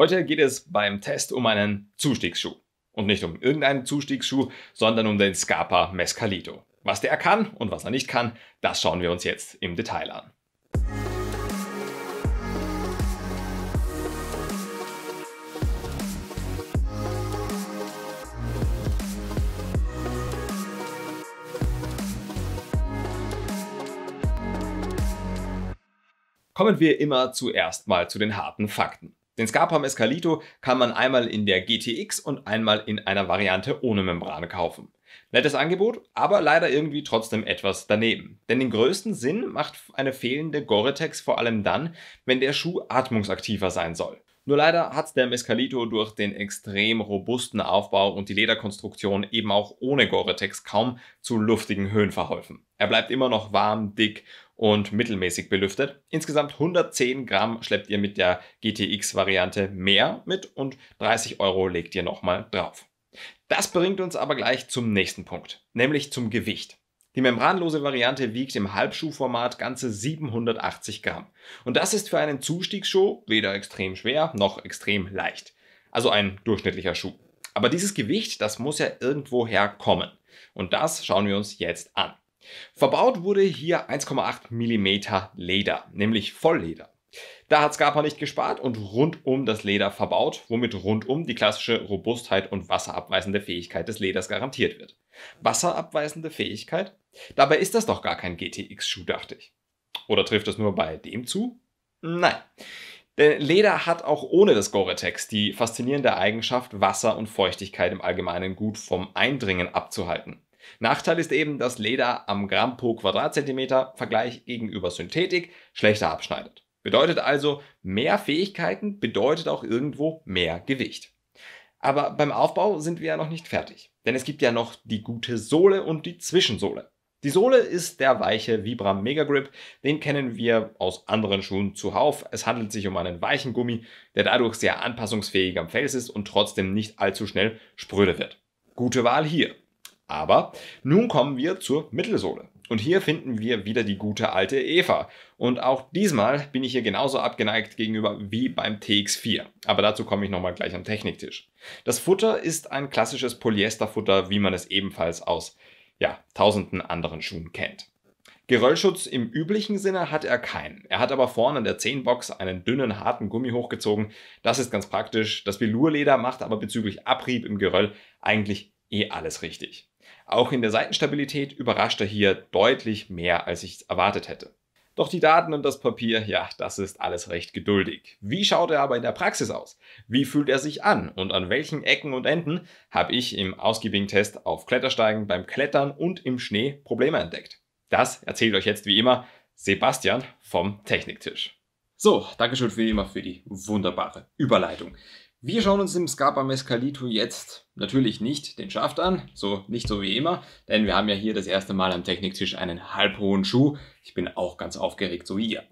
Heute geht es beim Test um einen Zustiegsschuh. Und nicht um irgendeinen Zustiegsschuh, sondern um den Scarpa Mescalito. Was der kann und was er nicht kann, das schauen wir uns jetzt im Detail an. Kommen wir immer zuerst mal zu den harten Fakten. Den Scapam Escalito kann man einmal in der GTX und einmal in einer Variante ohne Membrane kaufen. Nettes Angebot, aber leider irgendwie trotzdem etwas daneben. Denn den größten Sinn macht eine fehlende Gore-Tex vor allem dann, wenn der Schuh atmungsaktiver sein soll. Nur leider hat der Mescalito durch den extrem robusten Aufbau und die Lederkonstruktion eben auch ohne Gore-Tex kaum zu luftigen Höhen verholfen. Er bleibt immer noch warm, dick und mittelmäßig belüftet. Insgesamt 110 Gramm schleppt ihr mit der GTX-Variante mehr mit und 30 Euro legt ihr nochmal drauf. Das bringt uns aber gleich zum nächsten Punkt, nämlich zum Gewicht. Die membranlose Variante wiegt im Halbschuhformat ganze 780 Gramm. Und das ist für einen Zustiegsschuh weder extrem schwer noch extrem leicht. Also ein durchschnittlicher Schuh. Aber dieses Gewicht, das muss ja irgendwo herkommen. Und das schauen wir uns jetzt an. Verbaut wurde hier 1,8 mm Leder, nämlich Vollleder. Da hat Scarpa nicht gespart und rundum das Leder verbaut, womit rundum die klassische Robustheit und wasserabweisende Fähigkeit des Leders garantiert wird. Wasserabweisende Fähigkeit? Dabei ist das doch gar kein GTX-Schuh, dachte ich. Oder trifft es nur bei dem zu? Nein. Denn Leder hat auch ohne das Gore-Tex die faszinierende Eigenschaft, Wasser und Feuchtigkeit im Allgemeinen gut vom Eindringen abzuhalten. Nachteil ist eben, dass Leder am Gramm pro Quadratzentimeter Vergleich gegenüber Synthetik schlechter abschneidet. Bedeutet also, mehr Fähigkeiten bedeutet auch irgendwo mehr Gewicht. Aber beim Aufbau sind wir ja noch nicht fertig, denn es gibt ja noch die gute Sohle und die Zwischensohle. Die Sohle ist der weiche Vibram Mega Grip, den kennen wir aus anderen Schuhen zuhauf. Es handelt sich um einen weichen Gummi, der dadurch sehr anpassungsfähig am Fels ist und trotzdem nicht allzu schnell spröde wird. Gute Wahl hier. Aber nun kommen wir zur Mittelsohle. Und hier finden wir wieder die gute alte Eva. Und auch diesmal bin ich hier genauso abgeneigt gegenüber wie beim TX4. Aber dazu komme ich nochmal gleich am Techniktisch. Das Futter ist ein klassisches Polyesterfutter, wie man es ebenfalls aus ja, tausenden anderen Schuhen kennt. Geröllschutz im üblichen Sinne hat er keinen. Er hat aber vorne an der Zehenbox einen dünnen, harten Gummi hochgezogen. Das ist ganz praktisch. Das Velurleder macht aber bezüglich Abrieb im Geröll eigentlich eh alles richtig. Auch in der Seitenstabilität überrascht er hier deutlich mehr, als ich erwartet hätte. Doch die Daten und das Papier, ja, das ist alles recht geduldig. Wie schaut er aber in der Praxis aus? Wie fühlt er sich an? Und an welchen Ecken und Enden habe ich im ausgiebigen Test auf Klettersteigen, beim Klettern und im Schnee Probleme entdeckt? Das erzählt euch jetzt wie immer Sebastian vom Techniktisch. So, Dankeschön wie immer für die wunderbare Überleitung. Wir schauen uns im Scarpa Mescalito jetzt natürlich nicht den Schaft an, so nicht so wie immer, denn wir haben ja hier das erste Mal am Techniktisch einen halbhohen Schuh. Ich bin auch ganz aufgeregt, so wie ihr.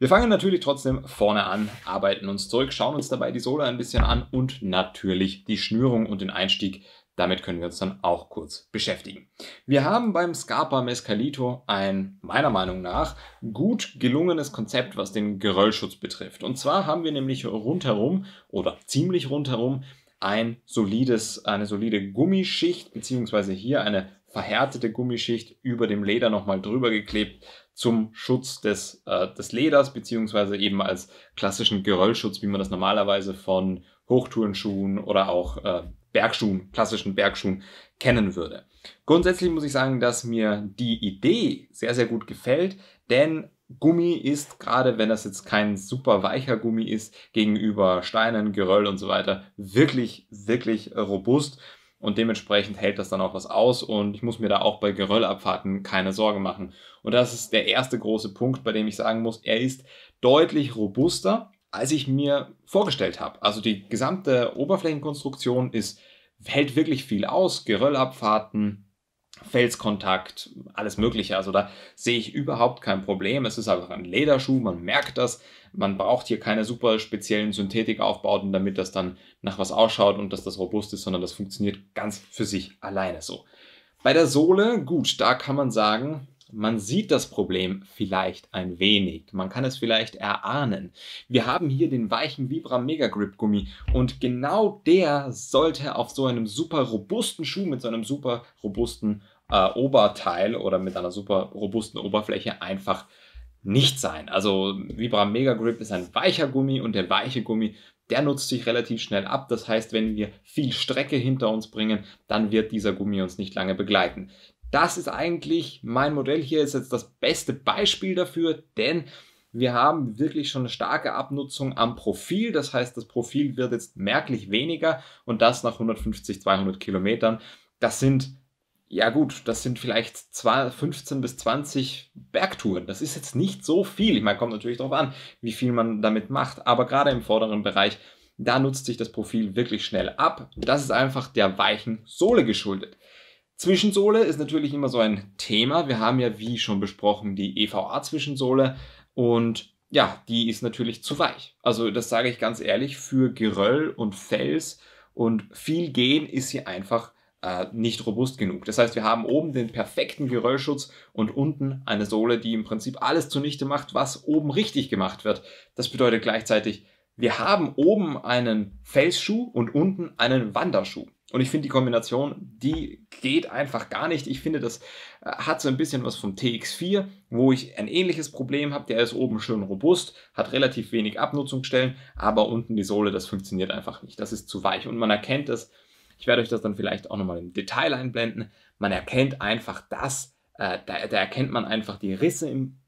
Wir fangen natürlich trotzdem vorne an, arbeiten uns zurück, schauen uns dabei die Sohle ein bisschen an und natürlich die Schnürung und den Einstieg damit können wir uns dann auch kurz beschäftigen. Wir haben beim Scarpa Mescalito ein, meiner Meinung nach, gut gelungenes Konzept, was den Geröllschutz betrifft. Und zwar haben wir nämlich rundherum oder ziemlich rundherum ein solides, eine solide Gummischicht, beziehungsweise hier eine verhärtete Gummischicht über dem Leder nochmal drüber geklebt zum Schutz des, äh, des Leders, beziehungsweise eben als klassischen Geröllschutz, wie man das normalerweise von Hochtourenschuhen oder auch äh, Bergschuhen, klassischen Bergschuhen kennen würde. Grundsätzlich muss ich sagen, dass mir die Idee sehr, sehr gut gefällt, denn Gummi ist, gerade wenn das jetzt kein super weicher Gummi ist, gegenüber Steinen, Geröll und so weiter, wirklich, wirklich robust und dementsprechend hält das dann auch was aus und ich muss mir da auch bei Geröllabfahrten keine Sorge machen. Und das ist der erste große Punkt, bei dem ich sagen muss, er ist deutlich robuster als ich mir vorgestellt habe. Also die gesamte Oberflächenkonstruktion ist, hält wirklich viel aus. Geröllabfahrten, Felskontakt, alles Mögliche. Also da sehe ich überhaupt kein Problem. Es ist einfach ein Lederschuh, man merkt das. Man braucht hier keine super speziellen Synthetikaufbauten, damit das dann nach was ausschaut und dass das robust ist, sondern das funktioniert ganz für sich alleine so. Bei der Sohle, gut, da kann man sagen, man sieht das Problem vielleicht ein wenig, man kann es vielleicht erahnen. Wir haben hier den weichen Vibra Mega Grip Gummi und genau der sollte auf so einem super robusten Schuh mit so einem super robusten äh, Oberteil oder mit einer super robusten Oberfläche einfach nicht sein. Also Vibra Mega Grip ist ein weicher Gummi und der weiche Gummi, der nutzt sich relativ schnell ab. Das heißt, wenn wir viel Strecke hinter uns bringen, dann wird dieser Gummi uns nicht lange begleiten. Das ist eigentlich mein Modell hier, ist jetzt das beste Beispiel dafür, denn wir haben wirklich schon eine starke Abnutzung am Profil. Das heißt, das Profil wird jetzt merklich weniger und das nach 150, 200 Kilometern. Das sind, ja gut, das sind vielleicht 15 bis 20 Bergtouren. Das ist jetzt nicht so viel. Ich meine, kommt natürlich darauf an, wie viel man damit macht. Aber gerade im vorderen Bereich, da nutzt sich das Profil wirklich schnell ab. Das ist einfach der weichen Sohle geschuldet. Zwischensohle ist natürlich immer so ein Thema. Wir haben ja, wie schon besprochen, die EVA-Zwischensohle und ja, die ist natürlich zu weich. Also das sage ich ganz ehrlich, für Geröll und Fels und viel Gehen ist sie einfach äh, nicht robust genug. Das heißt, wir haben oben den perfekten Geröllschutz und unten eine Sohle, die im Prinzip alles zunichte macht, was oben richtig gemacht wird. Das bedeutet gleichzeitig, wir haben oben einen Felsschuh und unten einen Wanderschuh. Und ich finde die Kombination, die geht einfach gar nicht. Ich finde, das äh, hat so ein bisschen was vom TX4, wo ich ein ähnliches Problem habe. Der ist oben schön robust, hat relativ wenig Abnutzungsstellen, aber unten die Sohle, das funktioniert einfach nicht. Das ist zu weich und man erkennt das. Ich werde euch das dann vielleicht auch nochmal im Detail einblenden. Man erkennt einfach das, äh, da, da erkennt man einfach die Risse im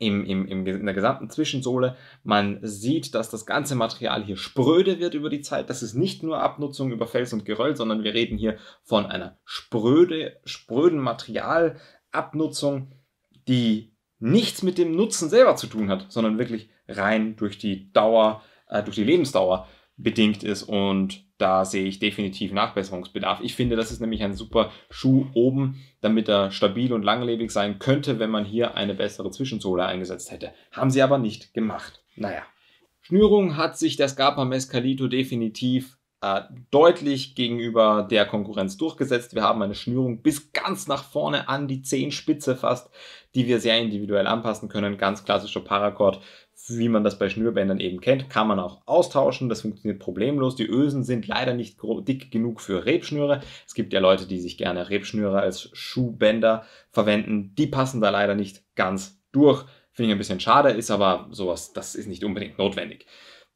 im, im, im, in der gesamten Zwischensohle. Man sieht, dass das ganze Material hier spröde wird über die Zeit. Das ist nicht nur Abnutzung über Fels und Geröll, sondern wir reden hier von einer spröde, spröden Materialabnutzung, die nichts mit dem Nutzen selber zu tun hat, sondern wirklich rein durch die Dauer, äh, durch die Lebensdauer bedingt ist und da sehe ich definitiv Nachbesserungsbedarf. Ich finde, das ist nämlich ein super Schuh oben, damit er stabil und langlebig sein könnte, wenn man hier eine bessere Zwischensohle eingesetzt hätte. Haben sie aber nicht gemacht. Naja. Schnürung hat sich der Scarpa Mescalito definitiv äh, deutlich gegenüber der Konkurrenz durchgesetzt. Wir haben eine Schnürung bis ganz nach vorne an die Zehenspitze fast, die wir sehr individuell anpassen können. Ganz klassischer Paracord wie man das bei Schnürbändern eben kennt, kann man auch austauschen. Das funktioniert problemlos. Die Ösen sind leider nicht dick genug für Rebschnüre. Es gibt ja Leute, die sich gerne Rebschnüre als Schuhbänder verwenden. Die passen da leider nicht ganz durch. Finde ich ein bisschen schade, ist aber sowas, das ist nicht unbedingt notwendig.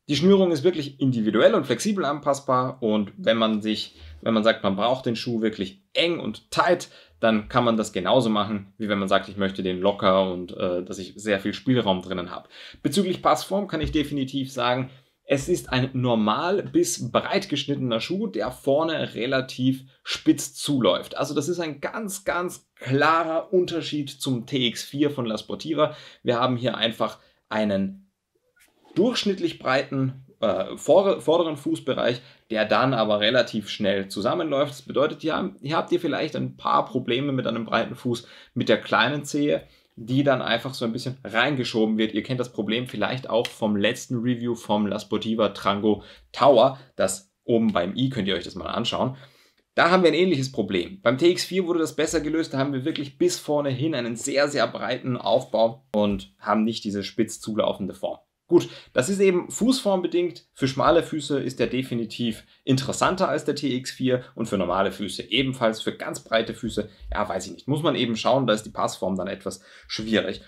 Die Schnürung ist wirklich individuell und flexibel anpassbar und wenn man sich, wenn man sagt, man braucht den Schuh wirklich eng und tight, dann kann man das genauso machen, wie wenn man sagt, ich möchte den locker und äh, dass ich sehr viel Spielraum drinnen habe. Bezüglich Passform kann ich definitiv sagen, es ist ein normal bis breit geschnittener Schuh, der vorne relativ spitz zuläuft. Also das ist ein ganz, ganz klarer Unterschied zum TX4 von La Sportiva. Wir haben hier einfach einen durchschnittlich breiten äh, vorderen Fußbereich, der dann aber relativ schnell zusammenläuft. Das bedeutet, ihr haben, hier habt ihr vielleicht ein paar Probleme mit einem breiten Fuß, mit der kleinen Zehe die dann einfach so ein bisschen reingeschoben wird. Ihr kennt das Problem vielleicht auch vom letzten Review vom La Sportiva Trango Tower. Das oben beim i könnt ihr euch das mal anschauen. Da haben wir ein ähnliches Problem. Beim TX4 wurde das besser gelöst. Da haben wir wirklich bis vorne hin einen sehr, sehr breiten Aufbau und haben nicht diese spitz zulaufende Form. Gut, das ist eben fußformbedingt. Für schmale Füße ist der definitiv interessanter als der TX4 und für normale Füße ebenfalls. Für ganz breite Füße, ja, weiß ich nicht. Muss man eben schauen, da ist die Passform dann etwas schwierig.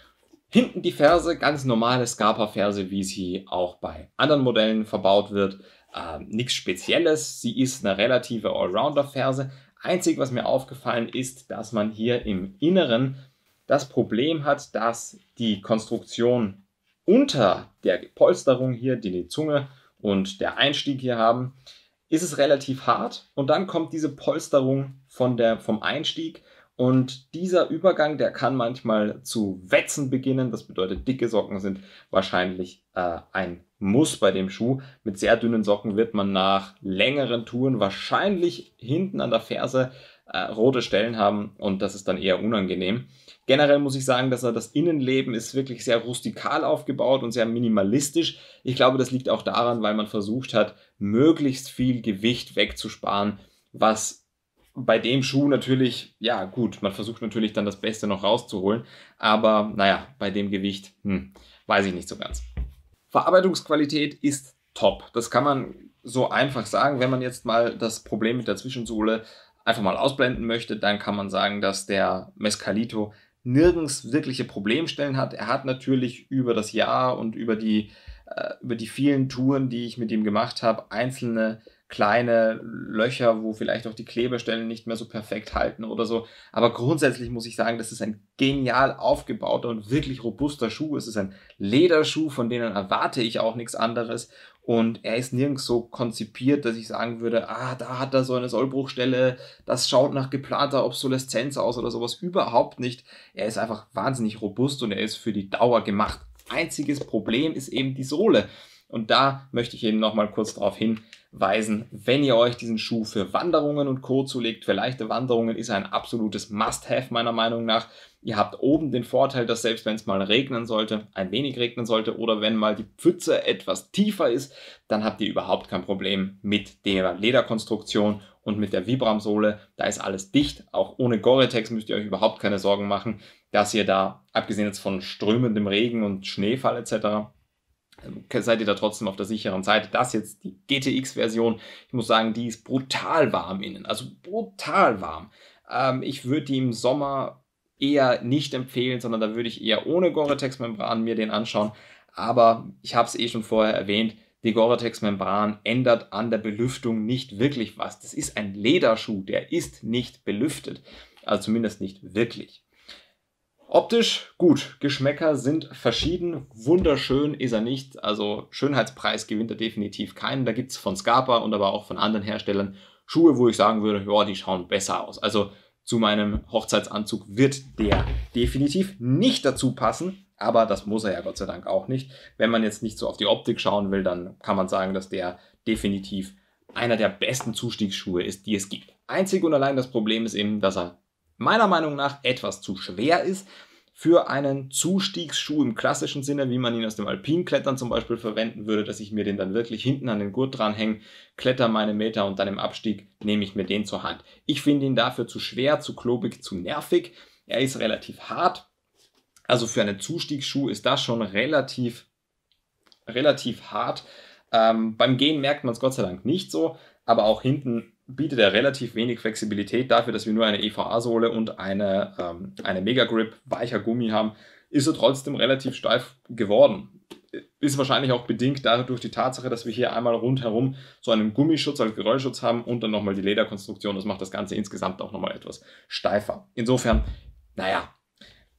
Hinten die Ferse, ganz normale Scarpa-Ferse, wie sie auch bei anderen Modellen verbaut wird. Äh, Nichts Spezielles, sie ist eine relative Allrounder-Ferse. Einzig, was mir aufgefallen ist, dass man hier im Inneren das Problem hat, dass die Konstruktion unter der Polsterung hier, die die Zunge und der Einstieg hier haben, ist es relativ hart und dann kommt diese Polsterung von der, vom Einstieg und dieser Übergang, der kann manchmal zu Wetzen beginnen. Das bedeutet, dicke Socken sind wahrscheinlich äh, ein Muss bei dem Schuh. Mit sehr dünnen Socken wird man nach längeren Touren wahrscheinlich hinten an der Ferse äh, rote Stellen haben und das ist dann eher unangenehm. Generell muss ich sagen, dass das Innenleben ist wirklich sehr rustikal aufgebaut und sehr minimalistisch. Ich glaube, das liegt auch daran, weil man versucht hat, möglichst viel Gewicht wegzusparen, was bei dem Schuh natürlich, ja gut, man versucht natürlich dann das Beste noch rauszuholen, aber naja, bei dem Gewicht, hm, weiß ich nicht so ganz. Verarbeitungsqualität ist top. Das kann man so einfach sagen, wenn man jetzt mal das Problem mit der Zwischensohle einfach mal ausblenden möchte, dann kann man sagen, dass der Mescalito nirgends wirkliche Problemstellen hat. Er hat natürlich über das Jahr und über die, äh, über die vielen Touren, die ich mit ihm gemacht habe, einzelne kleine Löcher, wo vielleicht auch die Klebestellen nicht mehr so perfekt halten oder so. Aber grundsätzlich muss ich sagen, das ist ein genial aufgebauter und wirklich robuster Schuh. Es ist ein Lederschuh, von denen erwarte ich auch nichts anderes. Und er ist nirgends so konzipiert, dass ich sagen würde, ah, da hat er so eine Sollbruchstelle, das schaut nach geplanter Obsoleszenz aus oder sowas. Überhaupt nicht. Er ist einfach wahnsinnig robust und er ist für die Dauer gemacht. Einziges Problem ist eben die Sohle. Und da möchte ich eben nochmal kurz darauf hinweisen, wenn ihr euch diesen Schuh für Wanderungen und Co. zulegt, für leichte Wanderungen ist er ein absolutes Must-Have meiner Meinung nach. Ihr habt oben den Vorteil, dass selbst wenn es mal regnen sollte, ein wenig regnen sollte oder wenn mal die Pfütze etwas tiefer ist, dann habt ihr überhaupt kein Problem mit der Lederkonstruktion und mit der Vibram-Sohle. Da ist alles dicht. Auch ohne Gore-Tex müsst ihr euch überhaupt keine Sorgen machen, dass ihr da, abgesehen jetzt von strömendem Regen und Schneefall etc., ähm, seid ihr da trotzdem auf der sicheren Seite. Das jetzt die GTX-Version. Ich muss sagen, die ist brutal warm innen. Also brutal warm. Ähm, ich würde die im Sommer eher nicht empfehlen, sondern da würde ich eher ohne Gore-Tex-Membran mir den anschauen. Aber ich habe es eh schon vorher erwähnt, die Gore-Tex-Membran ändert an der Belüftung nicht wirklich was. Das ist ein Lederschuh, der ist nicht belüftet. Also zumindest nicht wirklich. Optisch gut, Geschmäcker sind verschieden, wunderschön ist er nicht, also Schönheitspreis gewinnt er definitiv keinen. Da gibt es von Scarpa und aber auch von anderen Herstellern Schuhe, wo ich sagen würde, ja, die schauen besser aus. Also zu meinem Hochzeitsanzug wird der definitiv nicht dazu passen. Aber das muss er ja Gott sei Dank auch nicht. Wenn man jetzt nicht so auf die Optik schauen will, dann kann man sagen, dass der definitiv einer der besten Zustiegsschuhe ist, die es gibt. Einzig und allein das Problem ist eben, dass er meiner Meinung nach etwas zu schwer ist für einen Zustiegsschuh im klassischen Sinne, wie man ihn aus dem Alpinklettern zum Beispiel verwenden würde, dass ich mir den dann wirklich hinten an den Gurt dranhänge, kletter meine Meter und dann im Abstieg nehme ich mir den zur Hand. Ich finde ihn dafür zu schwer, zu klobig, zu nervig. Er ist relativ hart. Also für einen Zustiegsschuh ist das schon relativ, relativ hart. Ähm, beim Gehen merkt man es Gott sei Dank nicht so, aber auch hinten bietet er relativ wenig Flexibilität dafür, dass wir nur eine EVA-Sohle und eine, ähm, eine Mega-Grip, weicher Gummi haben, ist er trotzdem relativ steif geworden. Ist wahrscheinlich auch bedingt dadurch die Tatsache, dass wir hier einmal rundherum so einen Gummischutz als Geräuschutz haben und dann nochmal die Lederkonstruktion. Das macht das Ganze insgesamt auch nochmal etwas steifer. Insofern, naja,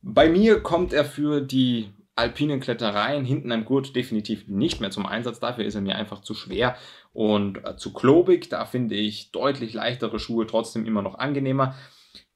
bei mir kommt er für die alpinen Klettereien hinten am Gurt definitiv nicht mehr zum Einsatz. Dafür ist er mir einfach zu schwer und äh, zu klobig. Da finde ich deutlich leichtere Schuhe trotzdem immer noch angenehmer.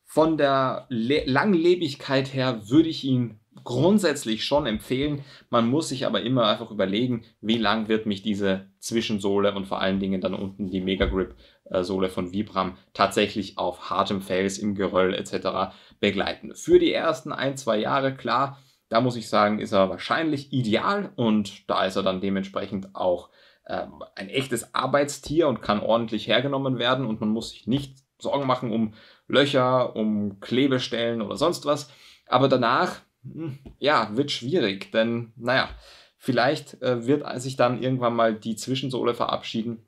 Von der Le Langlebigkeit her würde ich ihn grundsätzlich schon empfehlen. Man muss sich aber immer einfach überlegen, wie lang wird mich diese Zwischensohle und vor allen Dingen dann unten die Mega Grip äh, Sohle von Vibram tatsächlich auf hartem Fels, im Geröll etc. begleiten. Für die ersten ein, zwei Jahre, klar, da muss ich sagen, ist er wahrscheinlich ideal und da ist er dann dementsprechend auch ähm, ein echtes Arbeitstier und kann ordentlich hergenommen werden und man muss sich nicht Sorgen machen um Löcher, um Klebestellen oder sonst was. Aber danach, hm, ja, wird schwierig, denn naja, vielleicht äh, wird sich dann irgendwann mal die Zwischensohle verabschieden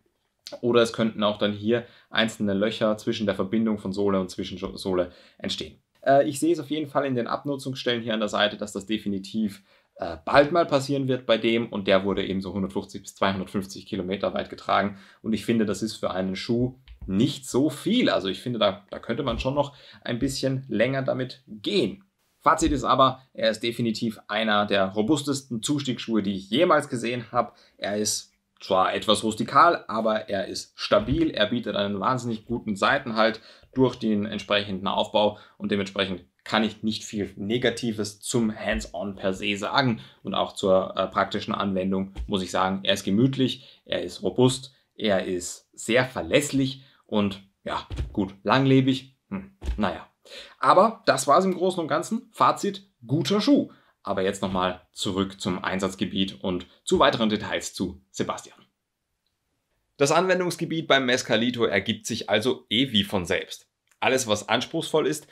oder es könnten auch dann hier einzelne Löcher zwischen der Verbindung von Sohle und Zwischensohle entstehen. Äh, ich sehe es auf jeden Fall in den Abnutzungsstellen hier an der Seite, dass das definitiv äh, bald mal passieren wird bei dem und der wurde eben so 150 bis 250 Kilometer weit getragen und ich finde, das ist für einen Schuh nicht so viel. Also ich finde, da, da könnte man schon noch ein bisschen länger damit gehen. Fazit ist aber, er ist definitiv einer der robustesten Zustiegsschuhe, die ich jemals gesehen habe. Er ist zwar etwas rustikal, aber er ist stabil, er bietet einen wahnsinnig guten Seitenhalt durch den entsprechenden Aufbau und dementsprechend kann ich nicht viel Negatives zum Hands-on per se sagen und auch zur äh, praktischen Anwendung muss ich sagen, er ist gemütlich, er ist robust, er ist sehr verlässlich und ja, gut, langlebig, hm, naja. Aber das war es im Großen und Ganzen. Fazit, guter Schuh. Aber jetzt nochmal zurück zum Einsatzgebiet und zu weiteren Details zu Sebastian. Das Anwendungsgebiet beim Mescalito ergibt sich also eh wie von selbst. Alles, was anspruchsvoll ist,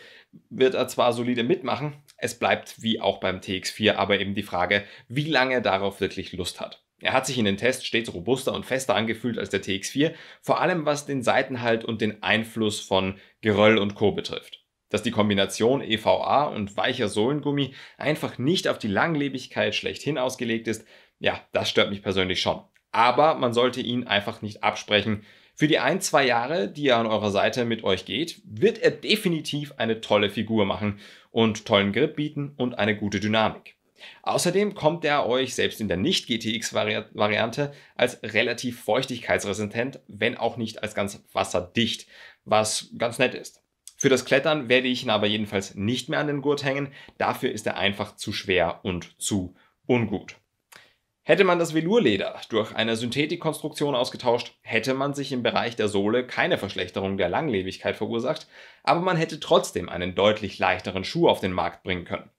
wird er zwar solide mitmachen, es bleibt wie auch beim TX4 aber eben die Frage, wie lange er darauf wirklich Lust hat. Er hat sich in den Tests stets robuster und fester angefühlt als der TX4, vor allem was den Seitenhalt und den Einfluss von Geröll und Co. betrifft dass die Kombination EVA und weicher Sohlengummi einfach nicht auf die Langlebigkeit schlechthin ausgelegt ist, ja, das stört mich persönlich schon. Aber man sollte ihn einfach nicht absprechen. Für die ein, zwei Jahre, die er an eurer Seite mit euch geht, wird er definitiv eine tolle Figur machen und tollen Grip bieten und eine gute Dynamik. Außerdem kommt er euch selbst in der Nicht-GTX-Variante als relativ feuchtigkeitsresistent, wenn auch nicht als ganz wasserdicht, was ganz nett ist. Für das Klettern werde ich ihn aber jedenfalls nicht mehr an den Gurt hängen, dafür ist er einfach zu schwer und zu ungut. Hätte man das Velurleder durch eine Synthetikkonstruktion ausgetauscht, hätte man sich im Bereich der Sohle keine Verschlechterung der Langlebigkeit verursacht, aber man hätte trotzdem einen deutlich leichteren Schuh auf den Markt bringen können.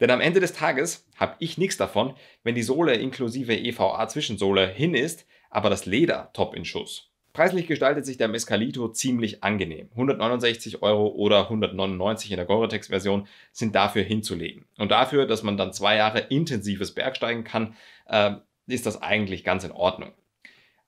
Denn am Ende des Tages habe ich nichts davon, wenn die Sohle inklusive EVA-Zwischensohle hin ist, aber das Leder top in Schuss. Preislich gestaltet sich der Mescalito ziemlich angenehm. 169 Euro oder 199 in der Gore-Tex-Version sind dafür hinzulegen. Und dafür, dass man dann zwei Jahre intensives Bergsteigen kann, äh, ist das eigentlich ganz in Ordnung.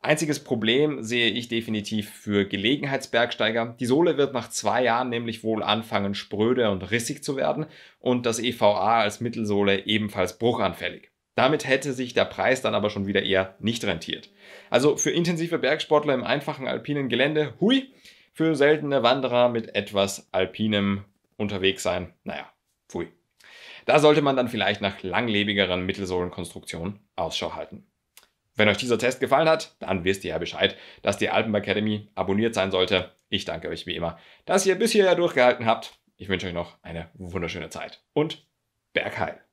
Einziges Problem sehe ich definitiv für Gelegenheitsbergsteiger. Die Sohle wird nach zwei Jahren nämlich wohl anfangen, spröde und rissig zu werden und das EVA als Mittelsohle ebenfalls bruchanfällig. Damit hätte sich der Preis dann aber schon wieder eher nicht rentiert. Also für intensive Bergsportler im einfachen alpinen Gelände, hui, für seltene Wanderer mit etwas alpinem unterwegs sein, naja, pfui. Da sollte man dann vielleicht nach langlebigeren Mittelsohlenkonstruktionen Ausschau halten. Wenn euch dieser Test gefallen hat, dann wisst ihr ja Bescheid, dass die Alpen Academy abonniert sein sollte. Ich danke euch wie immer, dass ihr bis hierher durchgehalten habt. Ich wünsche euch noch eine wunderschöne Zeit und Bergheil!